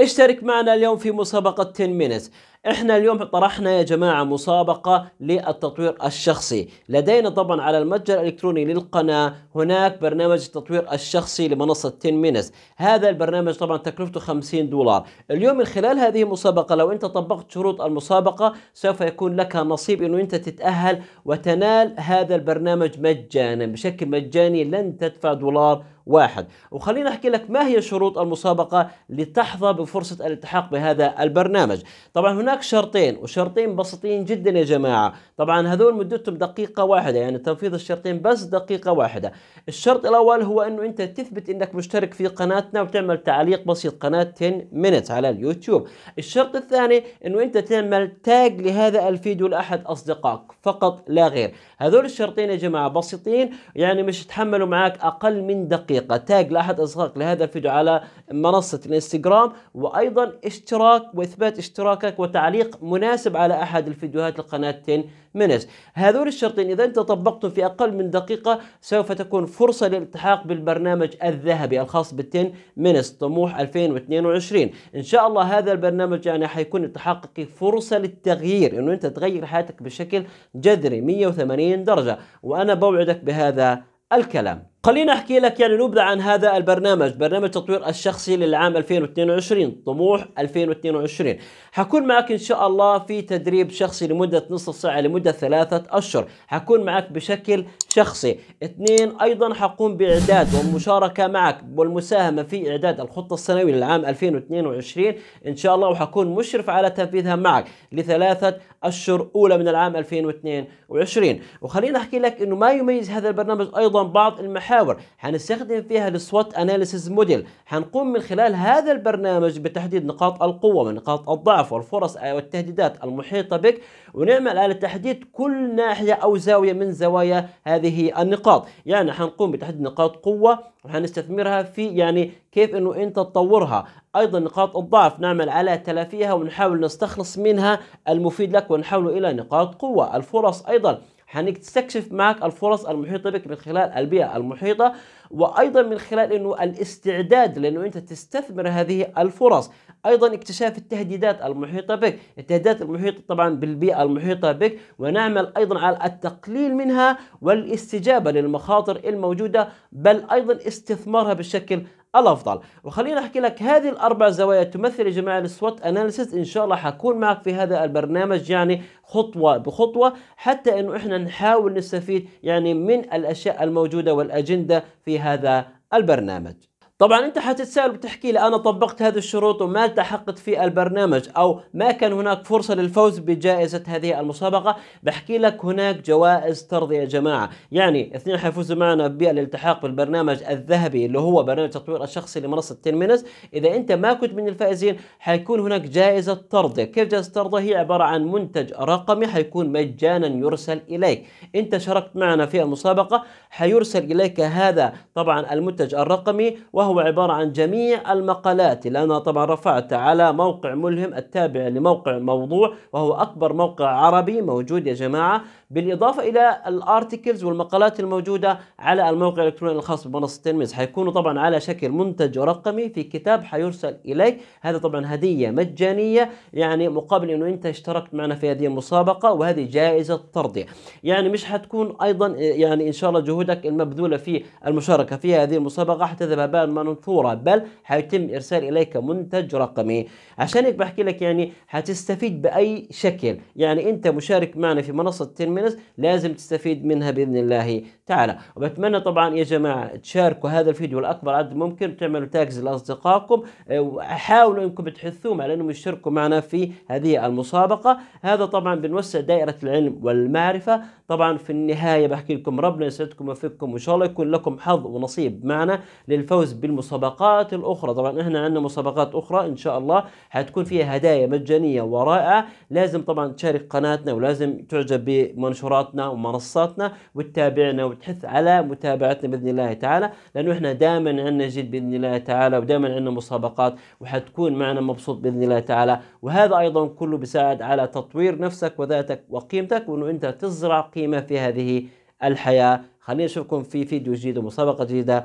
اشترك معنا اليوم في مسابقة 10 minutes احنا اليوم طرحنا يا جماعة مسابقة للتطوير الشخصي لدينا طبعا على المتجر الإلكتروني للقناة هناك برنامج التطوير الشخصي لمنصة 10 minutes هذا البرنامج طبعا تكلفته 50 دولار اليوم من خلال هذه المسابقة لو أنت طبقت شروط المسابقة سوف يكون لك نصيب أنه أنت تتأهل وتنال هذا البرنامج مجانا بشكل مجاني لن تدفع دولار واحد وخلينا احكي لك ما هي شروط المسابقه لتحظى بفرصه الالتحاق بهذا البرنامج طبعا هنا هناك شرطين وشرطين بسيطين جدا يا جماعة طبعا هذول مدتهم دقيقة واحدة يعني تنفيذ الشرطين بس دقيقة واحدة الشرط الأول هو أنه أنت تثبت أنك مشترك في قناتنا وتعمل تعليق بسيط قناة 10 minutes على اليوتيوب الشرط الثاني أنه أنت تعمل تاج لهذا الفيديو لأحد أصدقائك فقط لا غير هذول الشرطين يا جماعة بسيطين يعني مش يتحملوا معك أقل من دقيقة تاج لأحد أصدقائك لهذا الفيديو على منصة الانستغرام وأيضا اشتراك وإثبات اشتراكك وتعليق تعليق مناسب على أحد الفيديوهات لقناة 10 minutes هذول الشرطين إذا أنت طبقتهم في أقل من دقيقة سوف تكون فرصة للالتحاق بالبرنامج الذهبي الخاص بالتين 10 طموح 2022 إن شاء الله هذا البرنامج يعني حيكون التحاقك فرصة للتغيير أنه أنت تغير حياتك بشكل جذري 180 درجة وأنا بوعدك بهذا الكلام خليني أحكي لك يعني نبذة عن هذا البرنامج برنامج تطوير الشخصي للعام 2022 طموح 2022 حكون معك إن شاء الله في تدريب شخصي لمدة نصف ساعة لمدة ثلاثة أشهر حكون معك بشكل شخصي اثنين أيضا حقوم بإعداد والمشاركة معك والمساهمة في إعداد الخطة السنوية للعام 2022 إن شاء الله وحكون مشرف على تنفيذها معك لثلاثة أشهر أولى من العام 2022 وخليني أحكي لك أنه ما يميز هذا البرنامج أيضا بعض المحاور المحاور حنستخدم فيها السوات اناليسيز موديل حنقوم من خلال هذا البرنامج بتحديد نقاط القوه ونقاط الضعف والفرص والتهديدات المحيطه بك ونعمل على تحديد كل ناحيه او زاويه من زوايا هذه النقاط يعني حنقوم بتحديد نقاط قوه وحنستثمرها في يعني كيف انه انت تطورها ايضا نقاط الضعف نعمل على تلافيها ونحاول نستخلص منها المفيد لك ونحوله الى نقاط قوه الفرص ايضا حنستكشف معك الفرص المحيطة بك من خلال البيئة المحيطة وايضا من خلال انه الاستعداد لانه انت تستثمر هذه الفرص ايضا اكتشاف التهديدات المحيطه بك التهديدات المحيطه طبعا بالبيئه المحيطه بك ونعمل ايضا على التقليل منها والاستجابه للمخاطر الموجوده بل ايضا استثمارها بشكل الافضل وخليني احكي لك هذه الاربع زوايا تمثل يا جماعه السوات اناليسيس ان شاء الله حكون معك في هذا البرنامج يعني خطوه بخطوه حتى انه احنا نحاول نستفيد يعني من الاشياء الموجوده والاجنده في هذا البرنامج طبعا انت حتتساءل وبتحكي لي انا طبقت هذه الشروط وما التحقت في البرنامج او ما كان هناك فرصه للفوز بجائزه هذه المسابقه بحكي لك هناك جوائز ترضي يا جماعه يعني اثنين حيفوزوا معنا بالالتحاق بالبرنامج الذهبي اللي هو برنامج التطوير الشخصي لمنصه 10 مينس اذا انت ما كنت من الفائزين حيكون هناك جائزه ترضي كيف جائزه ترضي هي عباره عن منتج رقمي حيكون مجانا يرسل اليك انت شاركت معنا في المسابقه حيرسل اليك هذا طبعا المنتج الرقمي وهو هو عبارة عن جميع المقالات اللي أنا طبعا رفعتها على موقع ملهم التابع لموقع موضوع وهو أكبر موقع عربي موجود يا جماعة بالإضافة إلى الارتكلز والمقالات الموجودة على الموقع الإلكتروني الخاص بمنصة تلميذ حيكونوا طبعا على شكل منتج رقمي في كتاب حيرسل إليك هذا طبعا هدية مجانية يعني مقابل أنه أنت اشتركت معنا في هذه المسابقة وهذه جائزة ترضية يعني مش حتكون أيضا يعني إن شاء الله جهودك المبذولة في المشاركة في هذه المسابقة حتذهب هباء منثورة بل حيتم إرسال إليك منتج رقمي عشان هيك بحكي لك يعني حتستفيد بأي شكل يعني أنت مشارك معنا في منصة 10 لازم تستفيد منها بإذن الله تعالى وبتمنى طبعا يا جماعة تشاركوا هذا الفيديو لأكبر عدد ممكن تعملوا تاكز لأصدقائكم وحاولوا آه، أنكم تحثوهم على أنهم يشتركوا معنا في هذه المسابقة هذا طبعا بنوسع دائرة العلم والمعرفة طبعا في النهاية بحكي لكم ربنا يسعدكم ويوفقكم وإن شاء الله يكون لكم حظ ونصيب معنا للفوز بال بالمسابقات الاخرى طبعا احنا عندنا مسابقات اخرى ان شاء الله حتكون فيها هدايا مجانيه ورائعه لازم طبعا تشارك قناتنا ولازم تعجب بمنشوراتنا ومنصاتنا وتتابعنا وتحث على متابعتنا باذن الله تعالى لانه احنا دائما عندنا جيل باذن الله تعالى ودائما عندنا مسابقات وحتكون معنا مبسوط باذن الله تعالى وهذا ايضا كله بيساعد على تطوير نفسك وذاتك وقيمتك وانه انت تزرع قيمه في هذه الحياه خلينا نشوفكم في فيديو جديد ومسابقه جديده